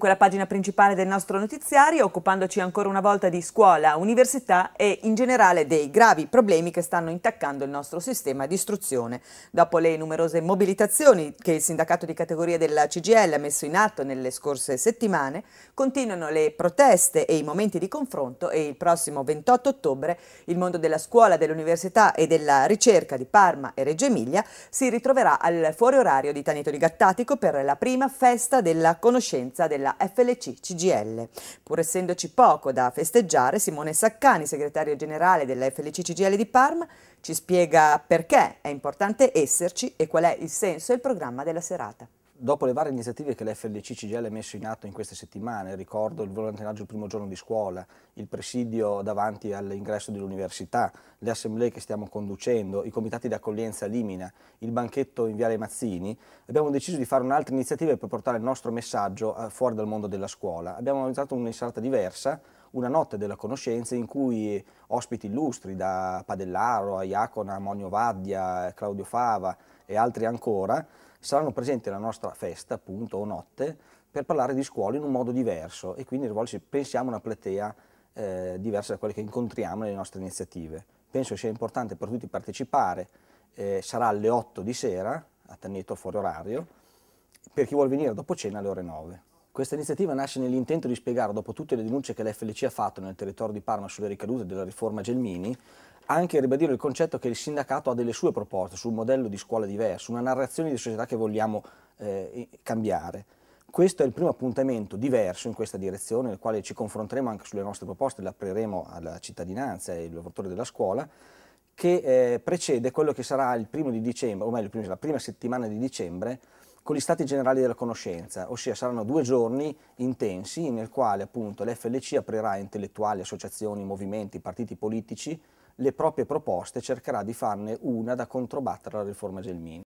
quella pagina principale del nostro notiziario, occupandoci ancora una volta di scuola, università e in generale dei gravi problemi che stanno intaccando il nostro sistema di istruzione. Dopo le numerose mobilitazioni che il sindacato di categoria della CGL ha messo in atto nelle scorse settimane, continuano le proteste e i momenti di confronto e il prossimo 28 ottobre il mondo della scuola, dell'università e della ricerca di Parma e Reggio Emilia si ritroverà al fuori orario di Taneto di Gattatico per la prima festa della conoscenza della della FLC-CGL. Pur essendoci poco da festeggiare, Simone Saccani, segretario generale della FLC-CGL di Parma, ci spiega perché è importante esserci e qual è il senso e il programma della serata dopo le varie iniziative che l'FLC CGL ha messo in atto in queste settimane, ricordo il volantinaggio il primo giorno di scuola, il presidio davanti all'ingresso dell'università, le assemblee che stiamo conducendo, i comitati di accoglienza a Limina, il banchetto in Viale Mazzini, abbiamo deciso di fare un'altra iniziativa per portare il nostro messaggio eh, fuori dal mondo della scuola. Abbiamo organizzato un'insalata diversa, una notte della conoscenza in cui ospiti illustri da Padellaro Iacona, Monio Vaddia, Claudio Fava e altri ancora saranno presenti alla nostra festa, appunto, o notte, per parlare di scuola in un modo diverso e quindi pensiamo a una platea eh, diversa da quella che incontriamo nelle nostre iniziative. Penso sia importante per tutti partecipare, eh, sarà alle 8 di sera, a Tanneto fuori orario, per chi vuole venire dopo cena alle ore 9. Questa iniziativa nasce nell'intento di spiegare, dopo tutte le denunce che l'FLC ha fatto nel territorio di Parma sulle ricadute della riforma Gelmini, anche ribadire il concetto che il sindacato ha delle sue proposte su un modello di scuola diverso, una narrazione di società che vogliamo eh, cambiare. Questo è il primo appuntamento diverso in questa direzione, nel quale ci confronteremo anche sulle nostre proposte, le apriremo alla cittadinanza e ai lavoratori della scuola, che eh, precede quello che sarà il primo di dicembre, o meglio la prima settimana di dicembre, con gli stati generali della conoscenza, ossia saranno due giorni intensi nel quale appunto l'FLC aprirà a intellettuali, associazioni, movimenti, partiti politici le proprie proposte e cercherà di farne una da controbattere alla riforma Gelmini.